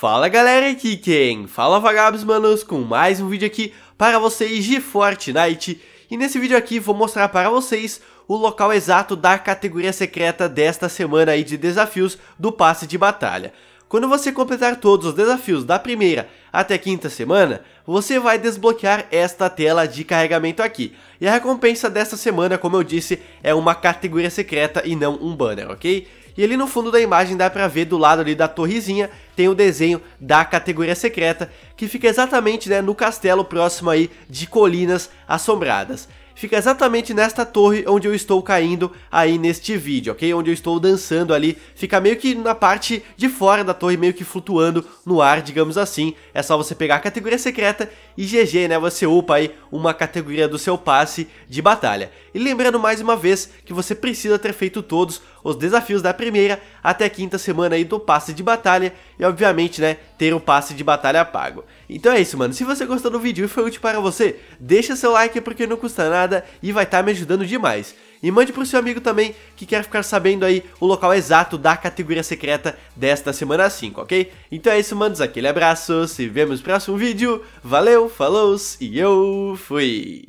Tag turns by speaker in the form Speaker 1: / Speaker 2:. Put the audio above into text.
Speaker 1: Fala galera aqui quem? Fala vagabos manos com mais um vídeo aqui para vocês de Fortnite E nesse vídeo aqui vou mostrar para vocês o local exato da categoria secreta desta semana aí de desafios do passe de batalha Quando você completar todos os desafios da primeira até a quinta semana Você vai desbloquear esta tela de carregamento aqui E a recompensa desta semana como eu disse é uma categoria secreta e não um banner ok? E ali no fundo da imagem dá para ver do lado ali da torrezinha tem o desenho da categoria secreta que fica exatamente né, no castelo próximo aí de Colinas Assombradas. Fica exatamente nesta torre onde eu estou caindo aí neste vídeo, ok? Onde eu estou dançando ali, fica meio que na parte de fora da torre, meio que flutuando no ar, digamos assim. É só você pegar a categoria secreta e GG, né? Você upa aí uma categoria do seu passe de batalha. E lembrando mais uma vez que você precisa ter feito todos os desafios da primeira até a quinta semana aí do passe de batalha e obviamente, né, ter o passe de batalha pago. Então é isso, mano. Se você gostou do vídeo e foi útil para você, deixa seu like porque não custa nada e vai estar tá me ajudando demais. E mande pro seu amigo também que quer ficar sabendo aí o local exato da categoria secreta desta semana 5, ok? Então é isso, manos. Aquele abraço, se vemos no próximo vídeo. Valeu, falou e eu fui!